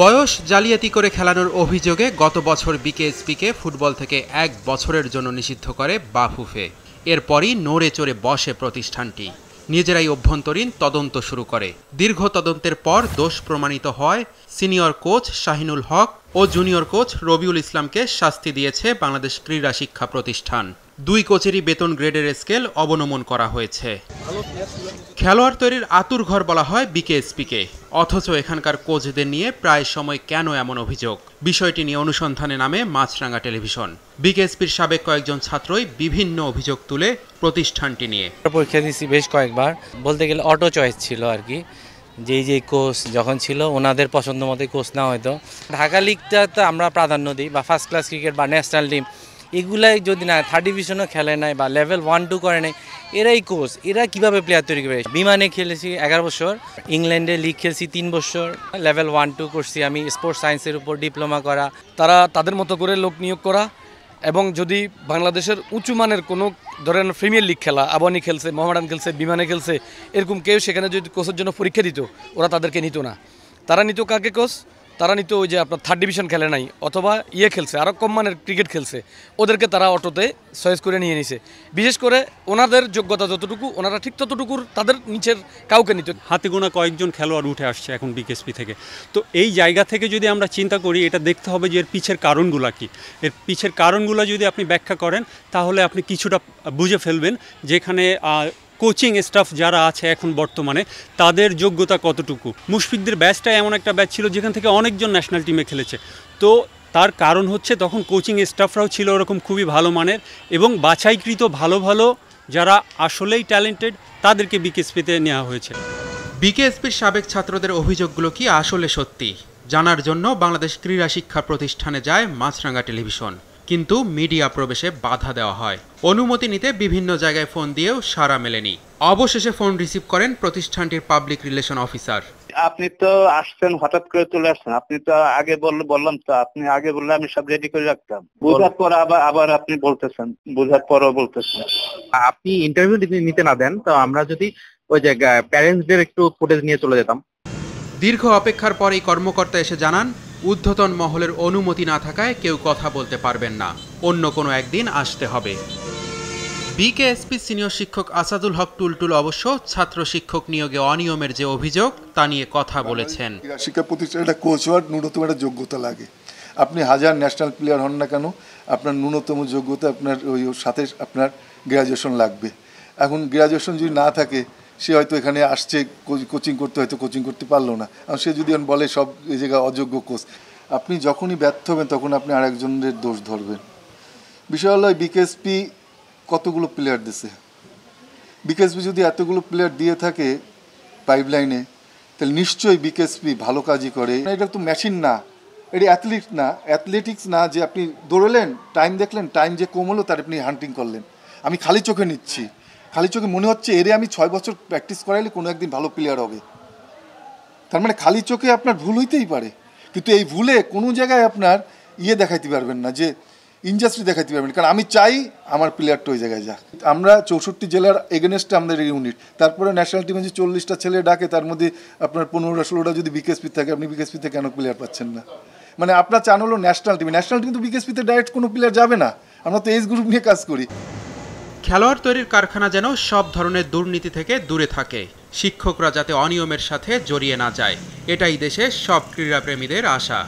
বয়স জালিয়াতি করে খেলানোর অভিযোগে গত বছর বিকেএসপিকে ফুটবল থেকে এক বছরের জন্য নিষিদ্ধ করে বাফুফে এরপরই নড়ে চড়ে বসে প্রতিষ্ঠানটি নিজেরাই অভ্যন্তরীণ তদন্ত শুরু করে দীর্ঘ তদন্তের পর দোষ প্রমাণিত হয় সিনিয়র কোচ শাহিনুল হক ও জুনিয়র কোচ রবিউল ইসলামকে শাস্তি দিয়েছে বাংলাদেশ ক্রীড়া শিক্ষা প্রতিষ্ঠান দুই কোচেরই বেতন গ্রেডের স্কেল অবনমন করা হয়েছে খেলোয়াড় তৈরির আতুর ঘর বলা হয় বিকেএসপিকে অথচ এখানকার কোচদের নিয়ে প্রায় সময় কেন এমন অভিযোগ বিষয়টি নিয়ে অনুসন্ধানে নামে মাছরাঙ্গা টেলিভিশন বিকেএসপির সাবেক কয়েকজন ছাত্রই বিভিন্ন অভিযোগ তুলে প্রতিষ্ঠানটি নিয়ে পরীক্ষা দিয়েছি বেশ কয়েকবার বলতে গেলে অটো চয়েস ছিল আর কি যেই যেই কোচ যখন ছিল ওনাদের পছন্দ মতোই কোচ না হয়তো ঢাকা লিগটা তো আমরা প্রাধান্য দিই বা ফার্স্ট ক্লাস ক্রিকেট বা ন্যাশনাল টিম এগুলাই যদি না থার্ড ডিভিশনও খেলে নাই বা লেভেল ওয়ান টু করে নাই এরাই কোচ এরা কিভাবে প্লেয়ার তৈরি করে বিমানে খেলেছি এগারো বছর ইংল্যান্ডে লিগ খেলছি তিন বছর লেভেল ওয়ান টু করছি আমি স্পোর্টস সায়েন্সের উপর ডিপ্লোমা করা তারা তাদের মতো করে লোক নিয়োগ করা এবং যদি বাংলাদেশের উঁচু মানের কোনো ধরেন প্রিমিয়ার লিগ খেলা আবানি খেলছে মোহামেডান খেলছে বিমানে খেলছে এরকম কেউ সেখানে যদি কোচের জন্য পরীক্ষা দিত ওরা তাদেরকে নিত না তারা নিত কাকে কোচ তারা নিতে ওই যে আপনার থার্ড ডিভিশন খেলে নাই অথবা ইয়ে খেলছে আরও কম মানের ক্রিকেট খেলছে ওদেরকে তারা অটোতে সয়েস করে নিয়ে নিছে বিশেষ করে ওনাদের যোগ্যতা যতটুকু ওনারা ঠিক ততটুকুর তাদের নিচের কাউকে নিত হাতে গোনা কয়েকজন খেলোয়াড় উঠে আসছে এখন বিকেএসপি থেকে তো এই জায়গা থেকে যদি আমরা চিন্তা করি এটা দেখতে হবে যে এর পিছের কারণগুলো কি এর পিছের কারণগুলো যদি আপনি ব্যাখ্যা করেন তাহলে আপনি কিছুটা বুঝে ফেলবেন যেখানে কোচিং স্টাফ যারা আছে এখন বর্তমানে তাদের যোগ্যতা কতটুকু মুশফিকদের ব্যাচটা এমন একটা ব্যাচ ছিল যেখান থেকে অনেকজন ন্যাশনাল টিমে খেলেছে তো তার কারণ হচ্ছে তখন কোচিং স্টাফরাও ছিল ওরকম খুবই ভালো মানের এবং বাছাইকৃত ভালো ভালো যারা আসলেই ট্যালেন্টেড তাদেরকে বিকেএসপিতে নেওয়া হয়েছে বিকেএসপির সাবেক ছাত্রদের অভিযোগগুলো কি আসলে সত্যি জানার জন্য বাংলাদেশ ক্রীড়া শিক্ষা প্রতিষ্ঠানে যায় মাছরাঙ্গা টেলিভিশন কিন্তু মিডিয়া প্রবেশে বাধা দেওয়া হয় অনুমতি নিতে বিভিন্ন জায়গায় ফোন দিয়েও সাড়া মেলেনি অবশেষে ফোন রিসিভ করেন প্রতিষ্ঠানটির পাবলিক রিলেশন অফিসার আপনি তো আসছেন হঠাৎ করে চলে আসছেন আপনি তো আগে বললাম তো আপনি আগে বললে আমি সব রেডি করে রাখতাম বোঝার পর আবার আবার আপনি বলতেছেন বোঝার পরও বলতেছেন আপনি ইন্টারভিউ নিতে না দেন তো আমরা যদি ওই জায়গায় প্যারেন্টসদের একটু ফুটেজ নিয়ে চলে যেতাম দীর্ঘ অপেক্ষার পর এই কর্মকর্তা এসে জানান ঊর্ধ্বতন মহলের অনুমতি না থাকায় কেউ কথা বলতে পারবেন না অন্য কোনো একদিন আসতে হবে বিকেএসপি সিনিয়র শিক্ষক আসাদুল হক টুলটুল অবশ্য ছাত্র শিক্ষক নিয়োগে অনিয়মের যে অভিযোগ তা নিয়ে কথা বলেছেন শিক্ষা প্রতিষ্ঠানটা কোচ হওয়ার ন্যূনতম একটা যোগ্যতা লাগে আপনি হাজার ন্যাশনাল প্লেয়ার হন না কেন আপনার ন্যূনতম যোগ্যতা আপনার ওই সাথে আপনার গ্র্যাজুয়েশন লাগবে এখন গ্র্যাজুয়েশন যদি না থাকে সে হয়তো এখানে আসছে কোচিং করতে হয়তো কোচিং করতে পারলো না আর সে যদি বলে সব এই জায়গায় অযোগ্য কোচ আপনি যখনই ব্যর্থ হবেন তখন আপনি আরেকজনের দোষ ধরবেন বিষয় হলো বিকেএসপি কতগুলো প্লেয়ার দিছে বিকেএসপি যদি এতগুলো প্লেয়ার দিয়ে থাকে পাইপ লাইনে তাহলে নিশ্চয়ই বিকেএসপি ভালো কাজই করে এটা তো মেশিন না এটা অ্যাথলিট না অ্যাথলেটিক্স না যে আপনি দৌড়লেন টাইম দেখলেন টাইম যে কম হলো তার আপনি হান্টিং করলেন আমি খালি চোখে নিচ্ছি খালি চোখে মনে হচ্ছে এরে আমি ছয় বছর প্র্যাকটিস করাইলে কোনো একদিন ভালো প্লেয়ার হবে তার মানে খালি চোখে আপনার ভুল হইতেই পারে কিন্তু এই ভুলে কোনো জায়গায় আপনার ইয়ে দেখাইতে পারবেন না যে ইন্ডাস্ট্রি দেখাইতে পারবেন কারণ আমি চাই আমার প্লেয়ারটা ওই জায়গায় যাক আমরা চৌষট্টি জেলার এগেনেস্টে আমাদের ইউনিট তারপরে ন্যাশনাল টিমে যে চল্লিশটা ছেলে ডাকে তার মধ্যে আপনার পনেরোটা ষোলোটা যদি বিকেএসপি থাকে আপনি বিকেএসপিতে কেন প্লেয়ার পাচ্ছেন না মানে আপনার চান হলো ন্যাশনাল টিমে ন্যাশনাল টিমে তো বিকেএসপিতে ডাইরেক্ট কোনো প্লেয়ার যাবে না আমরা তো এজ গ্রুপ নিয়ে কাজ করি খেলোয়াড় তৈরির কারখানা যেন সব ধরনের দুর্নীতি থেকে দূরে থাকে শিক্ষকরা যাতে অনিয়মের সাথে জড়িয়ে না যায় এটাই দেশের সব ক্রীড়াপ্রেমীদের আশা